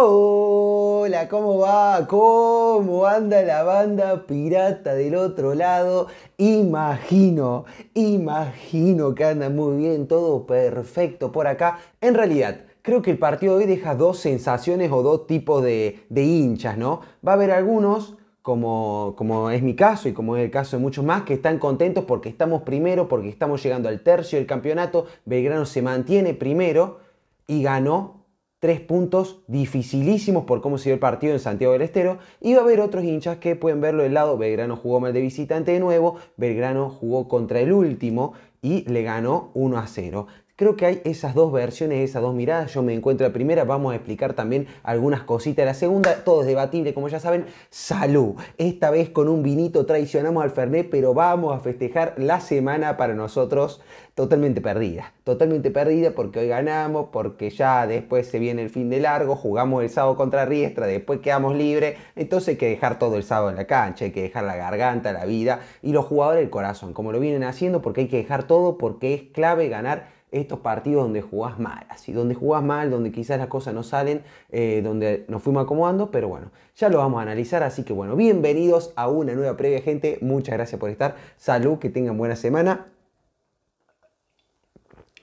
Hola, ¿cómo va? ¿Cómo anda la banda pirata del otro lado? Imagino, imagino que anda muy bien, todo perfecto por acá. En realidad, creo que el partido de hoy deja dos sensaciones o dos tipos de, hinchas, ¿no? Va a haber algunos como, como, es mi caso y como es el caso de muchos más, que están contentos porque estamos primero, porque estamos llegando al tercio del campeonato, Belgrano se mantiene primero y ganó tres puntos dificilísimos por cómo se dio el partido en Santiago del Estero y va a haber otros hinchas que pueden verlo del lado, Belgrano jugó mal de visitante de nuevo, Belgrano jugó contra el último y le ganó 1 a 0. Creo que hay esas dos versiones, esas dos miradas. Yo me encuentro la primera, vamos a explicar también algunas cositas. La segunda, todo es debatible, como ya saben. Salud. Esta vez con un vinito traicionamos al Fernet, pero vamos a festejar la semana para nosotros totalmente perdida. Totalmente perdida porque hoy ganamos, porque ya después se viene el fin de largo, jugamos el sábado contra Riestra, después quedamos libres. Entonces hay que dejar todo el sábado en la cancha, hay que dejar la garganta, la vida y los jugadores el corazón, como lo vienen haciendo, porque hay que dejar todo, porque es clave ganar estos partidos donde jugás mal, así, donde jugás mal, donde quizás las cosas no salen, eh, donde nos fuimos acomodando, pero bueno, ya lo vamos a analizar, así que bueno, bienvenidos a una nueva previa, gente, muchas gracias por estar, salud, que tengan buena semana.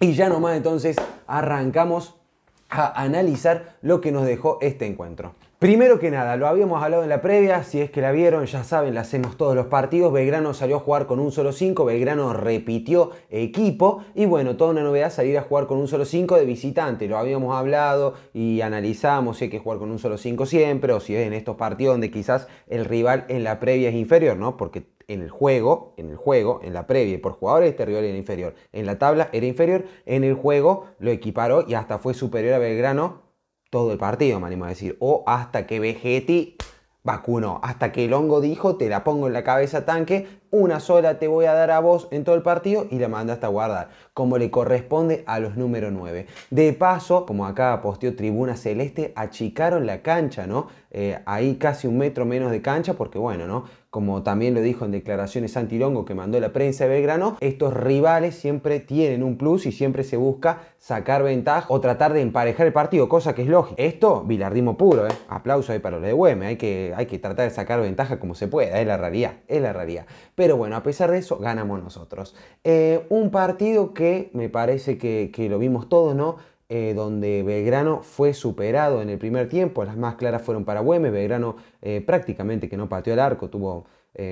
Y ya nomás entonces arrancamos a analizar lo que nos dejó este encuentro. Primero que nada, lo habíamos hablado en la previa, si es que la vieron, ya saben, la hacemos todos los partidos. Belgrano salió a jugar con un solo 5, Belgrano repitió equipo y bueno, toda una novedad salir a jugar con un solo 5 de visitante. Lo habíamos hablado y analizamos si hay que jugar con un solo 5 siempre o si es en estos partidos donde quizás el rival en la previa es inferior, ¿no? Porque en el juego, en el juego, en la previa, por jugadores este rival era inferior, en la tabla era inferior, en el juego lo equiparó y hasta fue superior a Belgrano todo el partido, me animo a decir. O hasta que Vegeti vacunó, hasta que el hongo dijo, te la pongo en la cabeza tanque, una sola te voy a dar a vos en todo el partido y la mandaste a guardar, como le corresponde a los número 9. De paso, como acá posteó Tribuna Celeste, achicaron la cancha, ¿no? Eh, ahí casi un metro menos de cancha, porque bueno, ¿no? Como también lo dijo en declaraciones Longo que mandó la prensa de Belgrano, estos rivales siempre tienen un plus y siempre se busca sacar ventaja o tratar de emparejar el partido, cosa que es lógica. Esto, vilardismo puro, ¿eh? Aplauso ahí para los de UEM hay que, hay que tratar de sacar ventaja como se pueda, es la realidad, es la realidad. Pero bueno, a pesar de eso, ganamos nosotros. Eh, un partido que me parece que, lo vimos todos, ¿no? Eh, donde Belgrano fue superado en el primer tiempo. Las más claras fueron para Güemes. Belgrano eh, prácticamente que no pateó el arco, tuvo,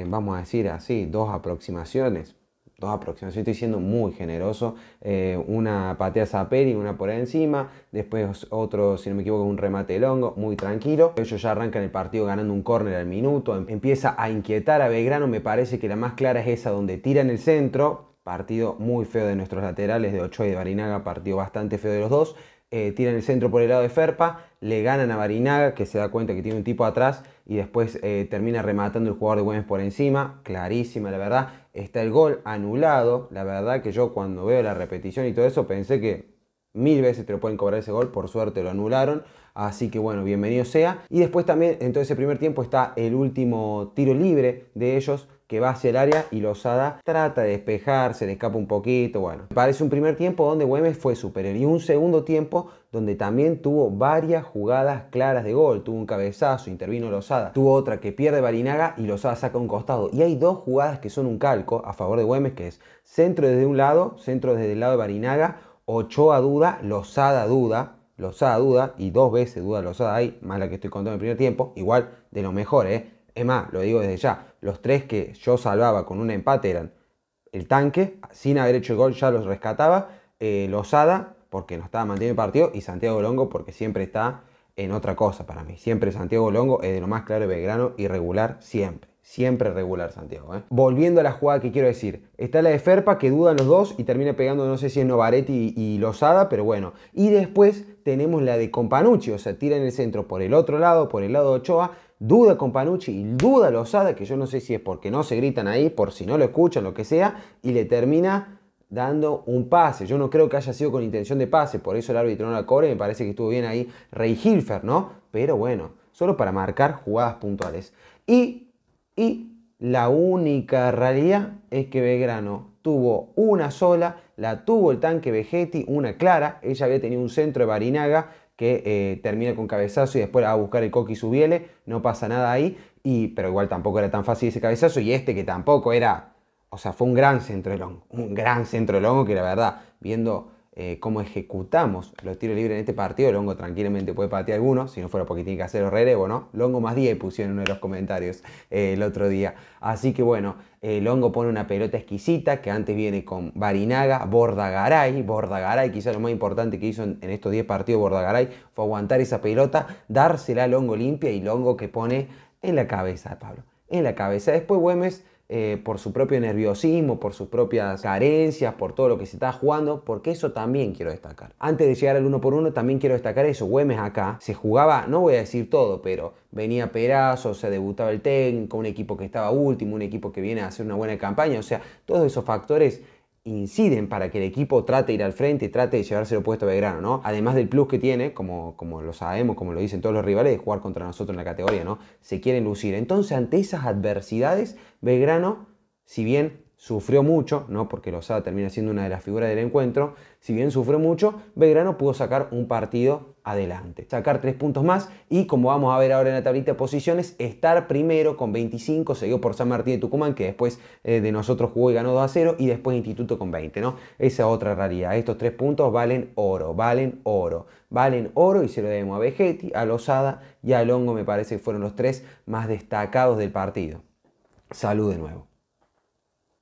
vamos a decir así, dos aproximaciones, dos aproximaciones. estoy siendo muy generoso. Eh, una patea zaperi una por encima. Después otro, si no me equivoco, un remate longo, muy tranquilo. Ellos ya arrancan el partido ganando un córner al minuto. Em, empieza a inquietar a Belgrano. Me parece que la más clara es esa donde tira en el centro Partido muy feo de nuestros laterales, de Ochoa y de Barinaga, partido bastante feo de los dos. Eh, tiran el centro por el lado de Ferpa, le ganan a Barinaga, que se da cuenta que tiene un tipo atrás y después eh, termina rematando el jugador de Güemes por encima. Clarísima, la verdad. Está el gol anulado. La verdad que yo cuando veo la repetición y todo eso pensé que mil veces te lo pueden cobrar ese gol, por suerte lo anularon. Así que bueno, bienvenido sea. Y después también, en todo ese primer tiempo, está el último tiro libre de ellos, que va hacia el área y Lozada trata de despejar, se le escapa un poquito, bueno. Parece un primer tiempo donde Güemes fue superior y un segundo tiempo donde también tuvo varias jugadas claras de gol. Tuvo un cabezazo, intervino Lozada, tuvo otra que pierde Barinaga y Lozada saca un costado. Y hay dos jugadas que son un calco a favor de Güemes, que es centro desde un lado, centro desde el lado de Barinaga, Ochoa duda, Lozada duda, Lozada duda, y dos veces duda Lozada ahí, mala que estoy contando en el primer tiempo, igual de lo mejor, ¿eh? Es más, lo digo desde ya, los tres que yo salvaba con un empate eran el tanque, sin haber hecho el gol ya los rescataba, losada eh, Lozada, porque no estaba manteniendo el partido, y Santiago Longo, porque siempre está en otra cosa para mí. Siempre Santiago Longo es de lo más claro de Belgrano y regular siempre. Siempre regular Santiago. ¿eh? Volviendo a la jugada que quiero decir. Está la de Ferpa que duda los dos y termina pegando, no sé si es Novaretti y, losada pero bueno. Y después tenemos la de Companucci, o sea, tira en el centro por el otro lado, por el lado de Ochoa, duda con Panucci y duda Lozada, que yo no sé si es porque no se gritan ahí, por si no lo escuchan, lo que sea, y le termina dando un pase. Yo no creo que haya sido con intención de pase, por eso el árbitro no la cobre. me parece que estuvo bien ahí Rey Hilfer, ¿no? Pero bueno, solo para marcar jugadas puntuales. Y, y la única realidad es que Belgrano tuvo una sola, la tuvo el tanque Vegetti, una clara, ella había tenido un centro de Barinaga, que eh, termina con cabezazo y después va a buscar el coqui subiele, no pasa nada ahí, y, pero igual tampoco era tan fácil ese cabezazo y este que tampoco era, o sea, fue un gran centro de longo, un gran centro de longo que la verdad, viendo eh, cómo ejecutamos los tiros libres en este partido. Longo tranquilamente puede patear alguno. si no fuera porque tiene que hacer rerevo no Longo más 10 pusieron en uno de los comentarios eh, el otro día. Así que bueno, el Longo pone una pelota exquisita que antes viene con Barinaga, Bordagaray, Bordagaray, quizá lo más importante que hizo en, estos 10 partidos Bordagaray fue aguantar esa pelota, dársela al Longo limpia y Longo que pone en la cabeza, Pablo, en la cabeza. Después Güemes eh, por su propio nerviosismo, por sus propias carencias, por todo lo que se está jugando, porque eso también quiero destacar. Antes de llegar al uno por uno, también quiero destacar eso. Güemes acá se jugaba, no voy a decir todo, pero venía Perazo, se debutaba el técnico, un equipo que estaba último, un equipo que viene a hacer una buena campaña, o sea, todos esos factores inciden para que el equipo trate de ir al frente trate de llevarse el puesto a Belgrano, ¿no? Además del plus que tiene, como, como lo sabemos, como lo dicen todos los rivales, de jugar contra nosotros en la categoría, ¿no? Se quieren lucir. Entonces, ante esas adversidades, Belgrano, si bien sufrió mucho, ¿no? porque Lozada termina siendo una de las figuras del encuentro, si bien sufrió mucho, Belgrano pudo sacar un partido adelante, sacar tres puntos más y como vamos a ver ahora en la tablita de posiciones, estar primero con 25, seguido por San Martín de Tucumán, que después eh, de nosotros jugó y ganó 2 a 0, y después Instituto con 20, ¿no? Esa otra realidad. estos tres puntos valen oro, valen oro, valen oro y se lo debemos a Vegetti, a Lozada y a Longo, me parece que fueron los tres más destacados del partido. Salud de nuevo.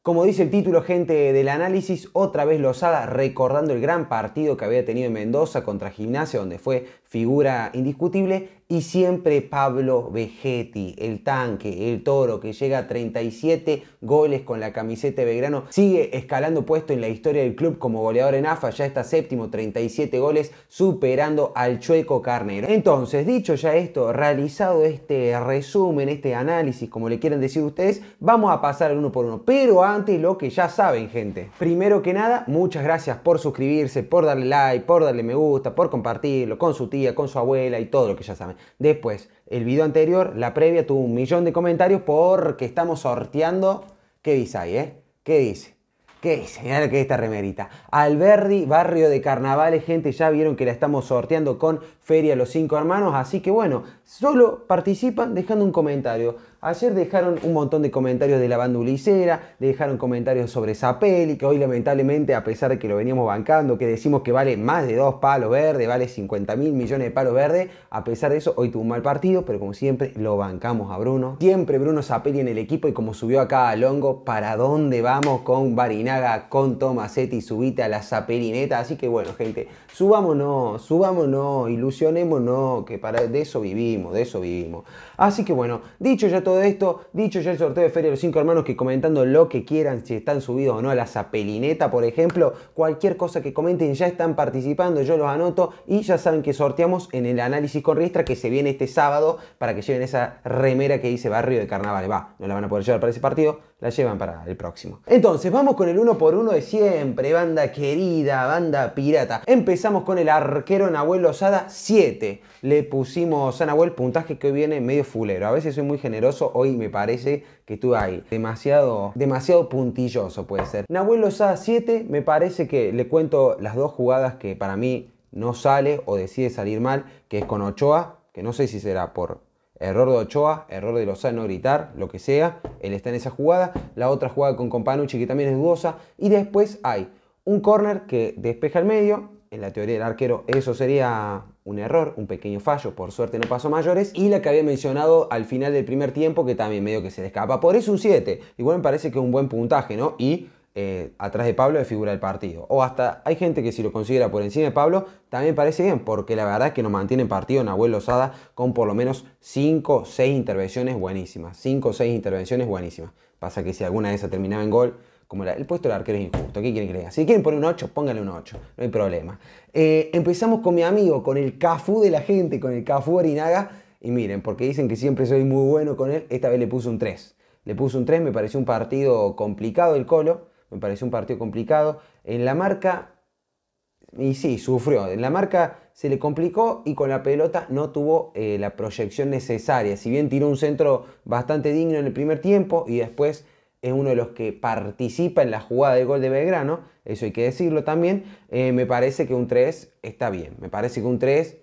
Como dice el título, gente del análisis, otra vez Lozada recordando el gran partido que había tenido en Mendoza contra Gimnasia, donde fue figura indiscutible, y siempre Pablo Vegetti, el tanque, el toro, que llega a 37 goles con la camiseta de Belgrano, sigue escalando puesto en la historia del club como goleador en AFA, ya está séptimo, 37 goles, superando al Chueco Carnero. Entonces, dicho ya esto, realizado este resumen, este análisis, como le quieran decir ustedes, vamos a pasar uno por uno. Pero antes, lo que ya saben, gente. Primero que nada, muchas gracias por suscribirse, por darle like, por darle me gusta, por compartirlo con su tía, con su abuela y todo lo que ya saben. Después, el video anterior, la previa, tuvo un millón de comentarios porque estamos sorteando. ¿Qué dice ahí, eh? ¿Qué dice? Qué señal que esta remerita. Alberdi, barrio de carnavales, gente, ya vieron que la estamos sorteando con Feria Los Cinco Hermanos, así que bueno, solo participan dejando un comentario. Ayer dejaron un montón de comentarios de la bandulicera, dejaron comentarios sobre esa que hoy lamentablemente, a pesar de que lo veníamos bancando, que decimos que vale más de dos palos verdes, vale 50 mil millones de palos verdes, a pesar de eso, hoy tuvo un mal partido, pero como siempre, lo bancamos a Bruno. Siempre Bruno Zapelli en el equipo y como subió acá a Longo, ¿para dónde vamos con Barina? haga con Tomasetti, subite a la zapelineta, Así que bueno, gente, subámonos, subámonos, ilusionémonos, que para, de eso vivimos, de eso vivimos. Así que bueno, dicho ya todo esto, dicho ya el sorteo de Feria de los Cinco Hermanos, que comentando lo que quieran, si están subidos o no a la zapelineta, por ejemplo, cualquier cosa que comenten, ya están participando, yo los anoto y ya saben que sorteamos en el análisis con Riestra que se viene este sábado para que lleven esa remera que dice Barrio de Carnaval. Va, no la van a poder llevar para ese partido, la llevan para el próximo. Entonces, vamos con el uno por uno de siempre, banda querida, banda pirata. Empezamos con el arquero Nahuel Osada 7. Le pusimos a Nahuel puntaje que hoy viene medio fulero. A veces soy muy generoso, hoy me parece que tú ahí. Demasiado, demasiado puntilloso puede ser. Nahuel Osada 7, me parece que le cuento las dos jugadas que para mí no sale o decide salir mal, que es con Ochoa, que no sé si será por Error de Ochoa, error de Lozano, gritar, lo que sea. Él está en esa jugada. La otra jugada con Companucci, que también es dudosa. Y después hay un corner que despeja el medio. En la teoría del arquero, eso sería un error, un pequeño fallo. Por suerte no pasó mayores. Y la que había mencionado al final del primer tiempo, que también medio que se le escapa. Por eso un 7. Igual me parece que es un buen puntaje, ¿no? Y eh, atrás de Pablo de figura del partido. O hasta hay gente que si lo considera por encima de Pablo, también parece bien, porque la verdad es que nos mantiene en Abuelo Osada con por lo menos 5 o 6 intervenciones buenísimas. 5 o 6 intervenciones buenísimas. Pasa que si alguna de esas terminaba en gol, como el puesto del arquero es injusto. ¿Qué quieren que diga? Si quieren poner un 8, pónganle un 8, no hay problema. Eh, empezamos con mi amigo, con el Cafú de la gente, con el Cafú Arinaga. Y miren, porque dicen que siempre soy muy bueno con él, esta vez le puse un 3. Le puse un 3, me pareció un partido complicado el Colo, me pareció un partido complicado. En la marca, y sí, sufrió. En la marca se le complicó y con la pelota no tuvo eh, la proyección necesaria. Si bien tiró un centro bastante digno en el primer tiempo y después es uno de los que participa en la jugada de gol de Belgrano, eso hay que decirlo también, eh, me parece que un 3 está bien. Me parece que un 3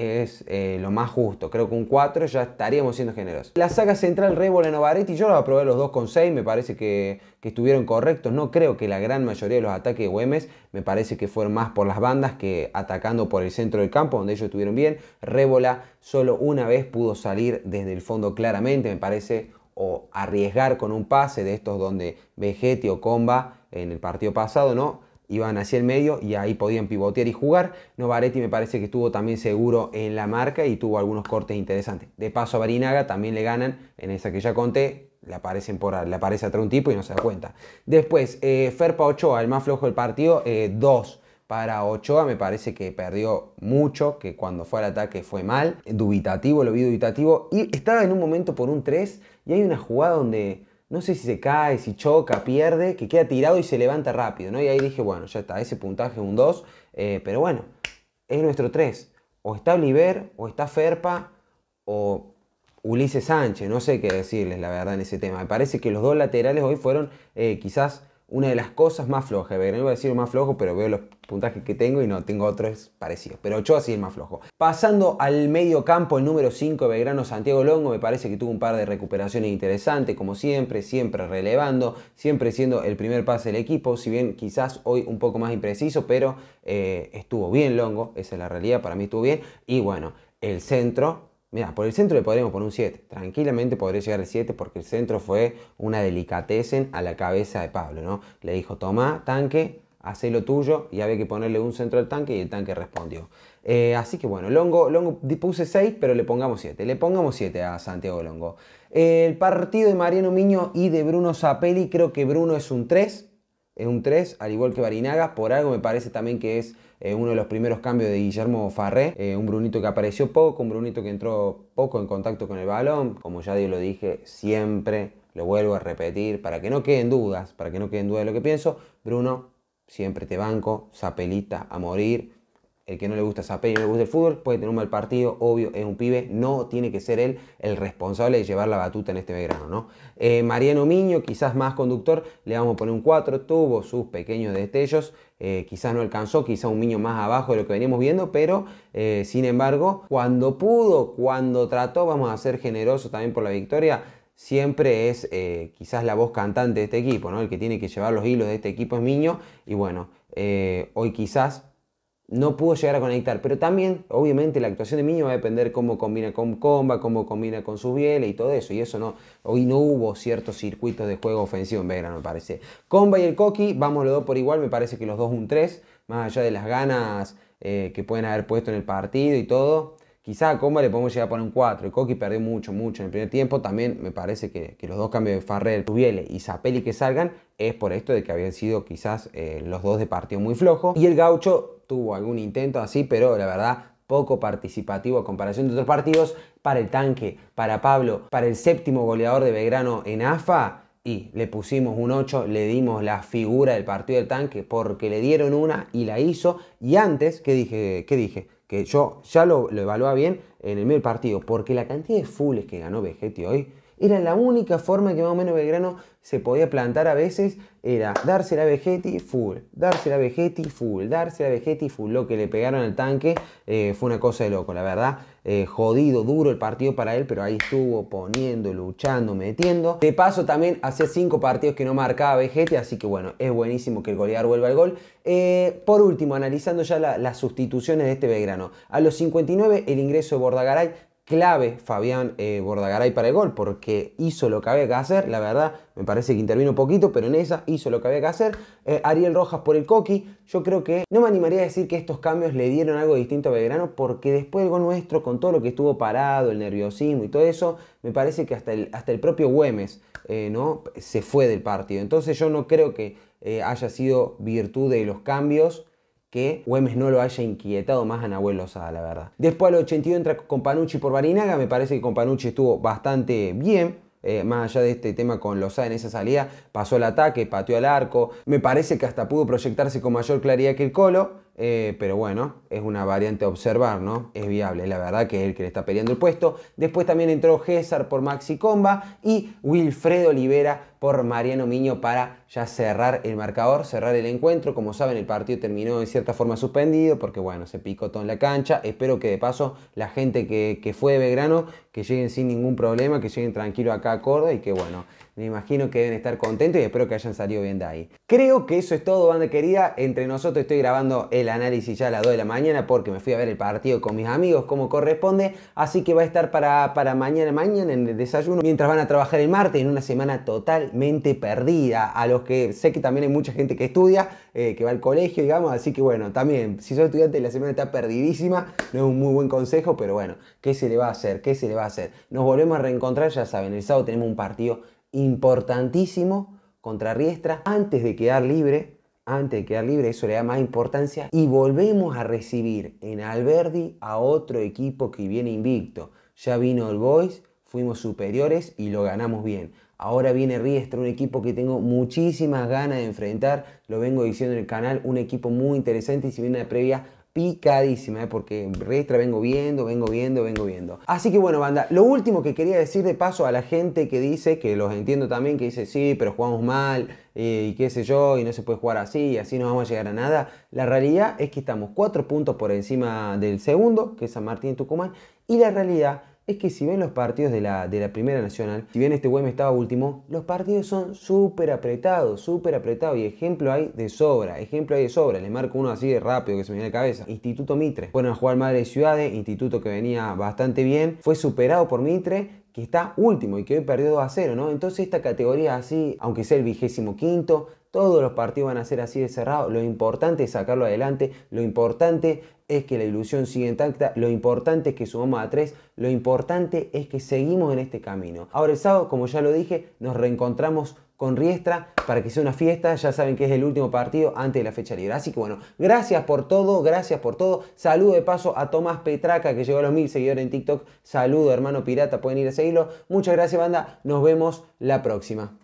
es eh, lo más justo. Creo que un 4 ya estaríamos siendo generosos. La saga central rebola Novaretti, yo lo aprobé los con 2,6, me parece que, que, estuvieron correctos. No creo que la gran mayoría de los ataques de Güemes, me parece que fueron más por las bandas que atacando por el centro del campo, donde ellos estuvieron bien. Rébola solo una vez pudo salir desde el fondo claramente, me parece, o arriesgar con un pase de estos donde Vegetti o Comba en el partido pasado, ¿no? iban hacia el medio y ahí podían pivotear y jugar. Novaretti me parece que estuvo también seguro en la marca y tuvo algunos cortes interesantes. De paso a Barinaga también le ganan en esa que ya conté, le, por, aparece atrás un tipo y no se da cuenta. Después, eh, Ferpa Ochoa, el más flojo del partido, 2. Eh, para Ochoa me parece que perdió mucho, que cuando fue al ataque fue mal, dubitativo, lo vi dubitativo, y estaba en un momento por un 3 y hay una jugada donde no sé si se cae, si choca, pierde, que queda tirado y se levanta rápido, ¿no? Y ahí dije, bueno, ya está, ese puntaje es un 2, eh, pero bueno, es nuestro 3. O está Oliver, o está Ferpa, o Ulises Sánchez, no sé qué decirles la verdad en ese tema. Me parece que los dos laterales hoy fueron eh, quizás una de las cosas más flojas. No iba a decir más flojo, pero veo los puntajes que tengo y no, tengo otros parecidos. Pero Ochoa sí es más flojo. Pasando al medio campo, el número 5 de Belgrano, Santiago Longo, me parece que tuvo un par de recuperaciones interesantes, como siempre, siempre relevando, siempre siendo el primer pase del equipo, si bien quizás hoy un poco más impreciso, pero eh, estuvo bien Longo, esa es la realidad, para mí estuvo bien. Y bueno, el centro, Mira, por el centro le podríamos poner un 7. Tranquilamente podría llegar al 7 porque el centro fue una delicatecen a la cabeza de Pablo, ¿no? Le dijo, toma tanque, haz lo tuyo y había que ponerle un centro al tanque y el tanque respondió. Eh, así que bueno, Longo, Longo puse 6, pero le pongamos 7. Le pongamos 7 a Santiago Longo. El partido de Mariano Miño y de Bruno Zapelli, creo que Bruno es un 3 es un 3, al igual que Barinaga. Por algo me parece también que es eh, uno de los primeros cambios de Guillermo Farré. Eh, un Brunito que apareció poco, un Brunito que entró poco en contacto con el balón. Como ya lo dije, siempre lo vuelvo a repetir para que no queden dudas, para que no queden dudas de lo que pienso. Bruno, siempre te banco, zapelita a morir el que no le gusta zapelli y no le gusta el fútbol puede tener un mal partido, obvio, es un pibe, no tiene que ser él el responsable de llevar la batuta en este Belgrano, ¿no? Eh, Mariano Miño, quizás más conductor, le vamos a poner un 4, tuvo sus pequeños destellos, eh, quizás no alcanzó, quizás un Miño más abajo de lo que veníamos viendo, pero eh, sin embargo, cuando pudo, cuando trató, vamos a ser generosos también por la victoria, siempre es quizás la voz cantante de este equipo, ¿no? El que tiene que llevar los hilos de este equipo es Miño. Y bueno, hoy quizás no pudo llegar a conectar. Pero también, obviamente, la actuación de Miño va a depender cómo combina con Comba, cómo combina con su y todo eso. Y eso no, hoy no hubo ciertos circuitos de juego ofensivo en Belgrano, me parece. Comba y el Coqui, vamos los dos por igual, me parece que los dos un 3, más allá de las ganas eh, que pueden haber puesto en el partido y todo. Quizá a Comba le podemos llegar a poner un 4. El Coqui perdió mucho, mucho en el primer tiempo. También me parece que, que los dos cambios de Farrell, Tubiele y Zapelli que salgan es por esto de que habían sido quizás eh, los dos de partido muy flojo. Y el Gaucho tuvo algún intento así, pero la verdad poco participativo a comparación de otros partidos, para el tanque, para Pablo, para el séptimo goleador de Belgrano en AFA, y le pusimos un 8, le dimos la figura del partido del tanque porque le dieron una y la hizo. Y antes, ¿qué dije? ¿Qué dije? Que yo ya lo, evaluaba bien en el medio partido, porque la cantidad de fules que ganó Vegetti hoy era la única forma que más o menos Belgrano se podía plantar a veces, era darse la vegeti full, darse la vegeti full, darse la vegeti full. Lo que le pegaron al tanque eh, fue una cosa de loco, la verdad. Eh, jodido, duro el partido para él, pero ahí estuvo poniendo, luchando, metiendo. De paso también hacía cinco partidos que no marcaba Vegetti, así que bueno, es buenísimo que el goleador vuelva al gol. Eh, por último, analizando ya las sustituciones de este Belgrano. A los 59 el ingreso de Bordagaray, clave Fabián eh, Bordagaray para el gol, porque hizo lo que había que hacer, la verdad, me parece que intervino poquito, pero en esa hizo lo que había que hacer. Eh, Ariel Rojas por el Coqui, yo creo que no me animaría a decir que estos cambios le dieron algo distinto a Belgrano, porque después del gol nuestro, con todo lo que estuvo parado, el nerviosismo y todo eso, me parece que hasta el, hasta el propio Güemes eh, ¿no? se fue del partido. Entonces yo no creo que haya sido virtud de los cambios que Güemes no lo haya inquietado más a Nahuel Lozada, la verdad. Después al 82 entra Companucci por Barinaga, me parece que Companucci estuvo bastante bien. Eh, más allá de este tema con Lozada en esa salida, pasó el ataque, pateó al arco. Me parece que hasta pudo proyectarse con mayor claridad que el Colo. Eh, pero bueno, es una variante a observar, ¿no? Es viable, la verdad que es el que le está peleando el puesto. Después también entró César por Maxi Comba y Wilfredo Olivera por Mariano Miño para ya cerrar el marcador, cerrar el encuentro. Como saben, el partido terminó en cierta forma suspendido porque, bueno, se picó todo en la cancha. Espero que de paso la gente que, fue de Belgrano, que lleguen sin ningún problema, que lleguen tranquilo acá a Córdoba y que, bueno, me imagino que deben estar contentos y espero que hayan salido bien de ahí. Creo que eso es todo, banda querida. Entre nosotros estoy grabando el análisis ya a las 2 de la mañana porque me fui a ver el partido con mis amigos como corresponde. Así que va a estar para, para mañana, mañana en el desayuno, mientras van a trabajar el martes en una semana total Mente perdida, a los que sé que también hay mucha gente que estudia, eh, que va al colegio, digamos, así que bueno, también, si soy estudiante la semana está perdidísima, no es un muy buen consejo, pero bueno, ¿qué se le va a hacer? ¿Qué se le va a hacer? Nos volvemos a reencontrar, ya saben, el sábado tenemos un partido importantísimo contra Riestra antes de quedar libre, antes de quedar libre, eso le da más importancia. Y volvemos a recibir en Alberdi a otro equipo que viene invicto. Ya vino el Boys, fuimos superiores y lo ganamos bien. Ahora viene Riestra, un equipo que tengo muchísimas ganas de enfrentar. Lo vengo diciendo en el canal, un equipo muy interesante y si viene una previa picadísima, ¿eh? porque Riestra vengo viendo, vengo viendo, vengo viendo. Así que bueno, banda, lo último que quería decir de paso a la gente que dice, que los entiendo también, que dice sí, pero jugamos mal, eh, y qué sé yo, y no se puede jugar así, y así no vamos a llegar a nada. La realidad es que estamos cuatro puntos por encima del segundo, que es San Martín Tucumán, y la realidad es que si ven los partidos de la, de la Primera Nacional, si bien este güey estaba último, los partidos son súper apretados, súper apretados. Y ejemplo hay de sobra, ejemplo hay de sobra. Le marco uno así de rápido que se me viene a la cabeza. Instituto Mitre. bueno a jugar Madre de Ciudades, eh, instituto que venía bastante bien. Fue superado por Mitre, está último y que hoy perdió 2 a 0, ¿no? Entonces esta categoría así, aunque sea el vigésimo quinto, todos los partidos van a ser así de cerrado. Lo importante es sacarlo adelante. Lo importante es que la ilusión sigue intacta. Lo importante es que sumamos a 3. Lo importante es que seguimos en este camino. Ahora el sábado, como ya lo dije, nos reencontramos con Riestra para que sea una fiesta. Ya saben que es el último partido antes de la fecha libre. Así que bueno, gracias por todo, gracias por todo. Saludo de paso a Tomás Petraca que llegó a los mil seguidores en TikTok. Saludo, hermano pirata, pueden ir a seguirlo. Muchas gracias, banda. Nos vemos la próxima.